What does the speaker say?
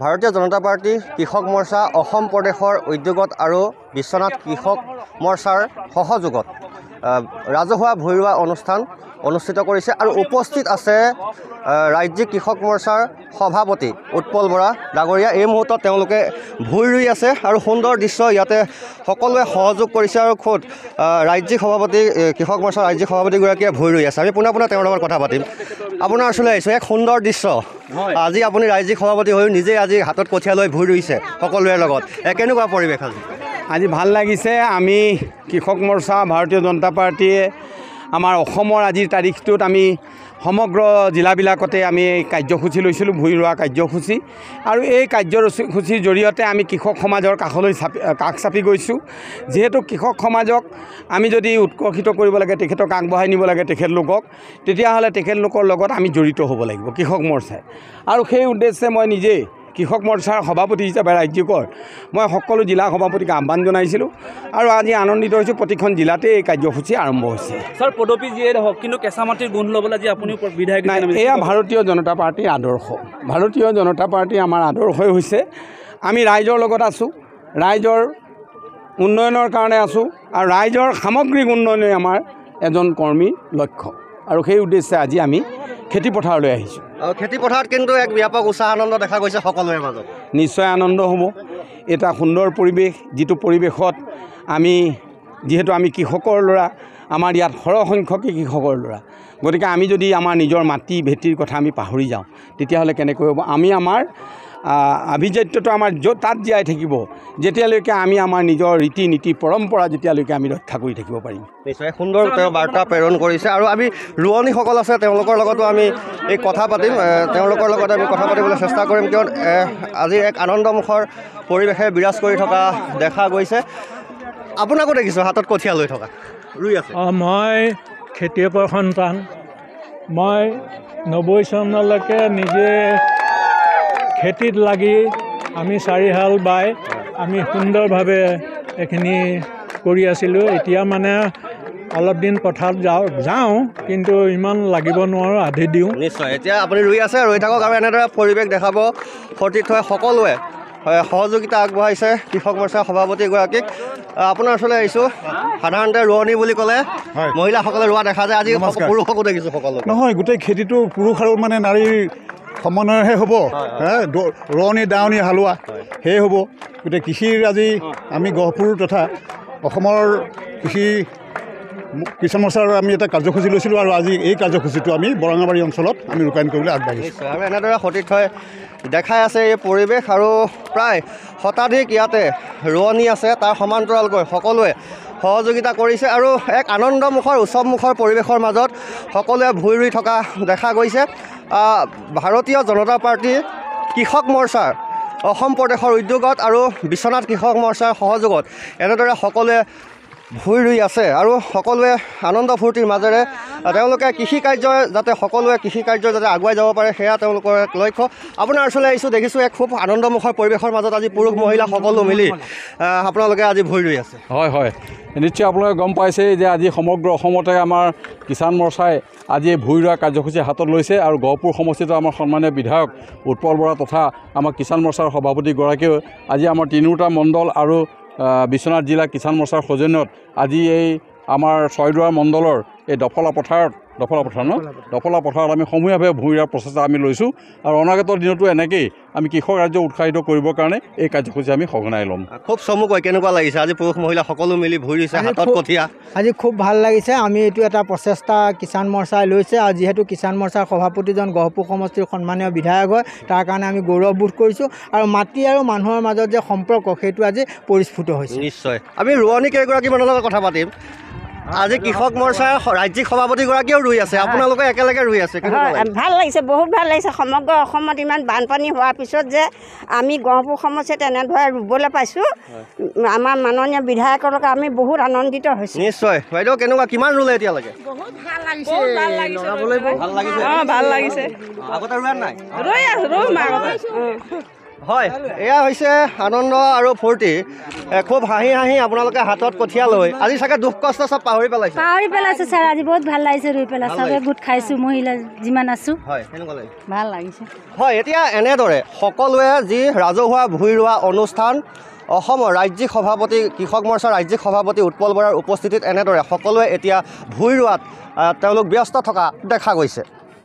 ভাৰতীয় জনতা পাৰ্টী কৃষক মৰ্চা অসম প্ৰদেশৰ উদ্যোগত আৰু বিশ্বনাথ কৃষক মৰ্চাৰ সহযোগত ৰাজহুৱা ভূঁইৰোৱা অনুষ্ঠান অনুষ্ঠিত কৰিছে আৰু উপস্থিত আছে ৰাজ্যিক কৃষক মৰ্চাৰ সভাপতি উৎপল বৰা ডাঙৰীয়া এই মুহূৰ্তত তেওঁলোকে ভূঁই ৰুই আছে আৰু সুন্দৰ দৃশ্য ইয়াতে সকলোৱে সহযোগ কৰিছে আৰু খোদ ৰাজ্যিক সভাপতি কৃষক মৰ্চাৰ ৰাজ্যিক সভাপতিগৰাকীয়ে ভূঁই ৰুই আছে আমি পোনে পোনে তেওঁৰ লগত কথা পাতিম আপোনাৰ ওচৰলৈ আহিছোঁ এক সুন্দৰ দৃশ্য আজি আপুনি ৰাজ্যিক সভাপতি হৈ নিজে আজি হাতত কঠীয়া লৈ ভূঁই ৰুইছে সকলোৰে লগত কেনেকুৱা পৰিৱেশ আজি আজি ভাল লাগিছে আমি কৃষক মৰ্চা ভাৰতীয় জনতা পাৰ্টীয়ে আমাৰ অসমৰ আজিৰ তাৰিখটোত আমি সমগ্ৰ জিলাবিলাকতে আমি এই কাৰ্যসূচী লৈছিলোঁ ভূঁই ৰোৱা কাৰ্যসূচী আৰু এই কাৰ্যসূচীৰ জৰিয়তে আমি কৃষক সমাজৰ কাষলৈ চাপি কাষ চাপি গৈছোঁ যিহেতু কৃষক সমাজক আমি যদি উৎকৰ্ষিত কৰিব লাগে তেখেতক আগবঢ়াই নিব লাগে তেখেতলোকক তেতিয়াহ'লে তেখেতলোকৰ লগত আমি জড়িত হ'ব লাগিব কৃষক মৰ্চাই আৰু সেই উদ্দেশ্যে মই নিজেই কৃষক মৰ্চাৰ সভাপতি হিচাপে ৰাজ্যিকৰ মই সকলো জিলাৰ সভাপতিক আহ্বান জনাইছিলোঁ আৰু আজি আনন্দিত হৈছোঁ প্ৰতিখন জিলাতে এই কাৰ্যসূচী আৰম্ভ হৈছে ছাৰ পদপী যিয়ে হওক কিন্তু কেঁচামাটিৰ গোন্ধ ল'বলৈ যি আপুনি বিধায়ক নাই এয়া ভাৰতীয় জনতা পাৰ্টীৰ আদৰ্শ ভাৰতীয় জনতা পাৰ্টীৰ আমাৰ আদৰ্শই হৈছে আমি ৰাইজৰ লগত আছোঁ ৰাইজৰ উন্নয়নৰ কাৰণে আছোঁ আৰু ৰাইজৰ সামগ্ৰিক উন্নয়নেই আমাৰ এজন কৰ্মীৰ লক্ষ্য আৰু সেই উদ্দেশ্যে আজি আমি খেতিপথাৰলৈ আহিছোঁ আৰু খেতিপথাৰত কিন্তু এক ব্যাপক উৎসাহ আনন্দ দেখা গৈছে সকলোৰে মাজত নিশ্চয় আনন্দ হ'ব এটা সুন্দৰ পৰিৱেশ যিটো পৰিৱেশত আমি যিহেতু আমি কৃষকৰ ল'ৰা আমাৰ ইয়াত সৰহসংখ্যকেই কৃষকৰ ল'ৰা গতিকে আমি যদি আমাৰ নিজৰ মাটি ভেটিৰ কথা আমি পাহৰি যাওঁ তেতিয়াহ'লে কেনেকৈ হ'ব আমি আমাৰ আভিজাত্যটো আমাৰ য'ত তাত জীয়াই থাকিব যেতিয়ালৈকে আমি আমাৰ নিজৰ ৰীতি নীতি পৰম্পৰা যেতিয়ালৈকে আমি ৰক্ষা কৰি থাকিব পাৰিম নিশ্চয় সুন্দৰ তেওঁ বাৰ্তা প্ৰেৰণ কৰিছে আৰু আমি ৰোৱনীসকল আছে তেওঁলোকৰ লগতো আমি এই কথা পাতিম তেওঁলোকৰ লগত আমি কথা পাতিবলৈ চেষ্টা কৰিম কিয় আজি এক আনন্দমুখৰ পৰিৱেশে বিৰাজ কৰি থকা দেখা গৈছে আপোনাকো দেখিছোঁ হাতত কঠীয়া লৈ থকা ৰুই আছে অঁ মই খেতিয়কৰ সন্তান মই নব্বৈ চনলৈকে নিজে খেতিত লাগি আমি চাৰিহাল বাই আমি সুন্দৰভাৱে এইখিনি কৰি আছিলোঁ এতিয়া মানে অলপ দিন পথাৰত যাওঁ যাওঁ কিন্তু ইমান লাগিব নোৱাৰোঁ আধি দিওঁ নিশ্চয় এতিয়া আপুনি ৰুই আছে ৰুই থাকক আৰু এনেদৰে পৰিৱেশ দেখাব সতীৰ্থ সকলোৱে সহযোগিতা আগবঢ়াইছে কৃষক মৰ্চাৰ সভাপতিগৰাকীক আপোনাৰ ওচৰলৈ আহিছোঁ সাধাৰণতে ৰোৱনি বুলি ক'লে মহিলাসকলে ৰোৱা দেখা যায় আজি পুৰুষকো দেখিছোঁ সকলো নহয় গোটেই খেতিটো পুৰুষ আৰু মানে নাৰীৰ সমন্বয়ৰহে হ'ব ৰোৱনী দাৱনী হালোৱা সেই হ'ব গতিকে কৃষিৰ আজি আমি গহপুৰ তথা অসমৰ কৃষি কৃষ্ণ মৰ্চাৰ আমি এটা কাৰ্যসূচী লৈছিলোঁ আৰু আজি এই কাৰ্যসূচীটো আমি বৰঙাবাৰী অঞ্চলত আমি ৰূপায়ণ কৰিবলৈ আগবাঢ়িছোঁ আৰু এনেদৰে সতীৰ্থই দেখাই আছে এই পৰিৱেশ আৰু প্ৰায় শতাধিক ইয়াতে ৰোৱনী আছে তাৰ সমান্তৰালকৈ সকলোৱে সহযোগিতা কৰিছে আৰু এক আনন্দমুখৰ উৎসৱমুখৰ পৰিৱেশৰ মাজত সকলোৱে ভূঁই ৰুই থকা দেখা গৈছে ভাৰতীয় জনতা পাৰ্টী কৃষক মৰ্চাৰ অসম প্ৰদেশৰ উদ্যোগত আৰু বিশ্বনাথ কৃষক মৰ্চাৰ সহযোগত এনেদৰে সকলোৱে ভূঁই ৰুই আছে আৰু সকলোৱে আনন্দ ফূৰ্তিৰ মাজেৰে তেওঁলোকে কৃষি কাৰ্যই যাতে সকলোৱে কৃষি কৃষিকাৰ্য যাতে আগুৱাই যাব পাৰে সেয়া তেওঁলোকৰ এক লক্ষ্য আপোনাৰ ওচৰলৈ আহিছোঁ দেখিছোঁ এক খুব আনন্দমুখৰ পৰিৱেশৰ মাজত আজি পুৰুষ মহিলা সকলো মিলি আপোনালোকে আজি ভূঁই ৰুই আছে হয় হয় নিশ্চয় আপোনালোকে গম পাইছেই যে আজি সমগ্ৰ অসমতে আমাৰ কিষাণ মৰ্চাই আজি এই ভূঁই ৰোৱা কাৰ্যসূচী হাতত লৈছে আৰু গহপুৰ সমষ্টিটো আমাৰ সন্মানীয় বিধায়ক উৎপল বৰা তথা আমাৰ কিষাণ মৰ্চাৰ সভাপতিগৰাকীয়েও আজি আমাৰ তিনিওটা মণ্ডল আৰু বিশ্বনাথ জিলা কিষাণ মৰ্চাৰ সৌজন্যত আজি এই আমাৰ ছয়দুৱাৰ মণ্ডলৰ এই দফলা পথাৰত দফলা পথাৰ ন দফলা পথাৰত আমি সমূহীয়াভাৱে ভূঁই ৰোৱাৰ প্ৰচেষ্টা আমি লৈছোঁ আৰু অনাগত দিনতো এনেকেই আমি কৃষক ৰাজ্য উৎসাহিত কৰিবৰ কাৰণে এই কাৰ্যসূচী আমি সঘনাই ল'ম খুব চমুকৈ কেনেকুৱা লাগিছে আজি পুৰুষ মহিলা সকলো মিলি ভৰিছে হাতত কঠীয়া আজি খুব ভাল লাগিছে আমি এইটো এটা প্ৰচেষ্টা কিষাণ মৰ্চাই লৈছে আৰু যিহেতু কিষাণ মৰ্চাৰ সভাপতিজন গহপুৰ সমষ্টিৰ সন্মানীয় বিধায়ক হয় তাৰ কাৰণে আমি গৌৰৱবোধ কৰিছোঁ আৰু মাটি আৰু মানুহৰ মাজত যে সম্পৰ্ক সেইটো আজি পৰিস্ফুট হৈছে নিশ্চয় আমি ৰোৱনী কেইগৰাকীমানৰ লগত কথা পাতিম আজি কৃষক মৰ্চাৰ ৰাজ্যিক সভাপতিগৰাকীয়েও ৰুই আছে আপোনালোকে একেলগে ৰুই আছে ভাল লাগিছে বহুত ভাল লাগিছে সমগ্ৰ অসমত ইমান বানপানী হোৱাৰ পিছত যে আমি গহপুৰ সমষ্টি তেনেদৰে ৰুবলৈ পাইছোঁ আমাৰ মাননীয় বিধায়কৰ লগত আমি বহুত আনন্দিত হৈছোঁ নিশ্চয় বাইদেউ কেনেকুৱা কিমান ৰুলে এতিয়ালৈকে হয় এয়া হৈছে আনন্দ আৰু ফূৰ্তি খুব হাঁহি হাঁহি আপোনালোকে হাতত কঠীয়া লৈ আজি চাগে দুখ কষ্ট চব পাহৰি পেলাইছে পাহৰি পেলাইছে ছাৰ আজি বহুত ভাল লাগিছে ৰুই পেলাই চবে গোট খাইছোঁ মহিলা যিমান আছোঁ ভাল লাগিছে হয় এতিয়া এনেদৰে সকলোৱে যি ৰাজহুৱা ভূঁই ৰোৱা অনুষ্ঠান অসমৰ ৰাজ্যিক সভাপতি কৃষক মৰ্চাৰ ৰাজ্যিক সভাপতি উৎপল বৰাৰ উপস্থিতিত এনেদৰে সকলোৱে এতিয়া ভূঁই ৰোৱাত তেওঁলোক ব্যস্ত থকা দেখা গৈছে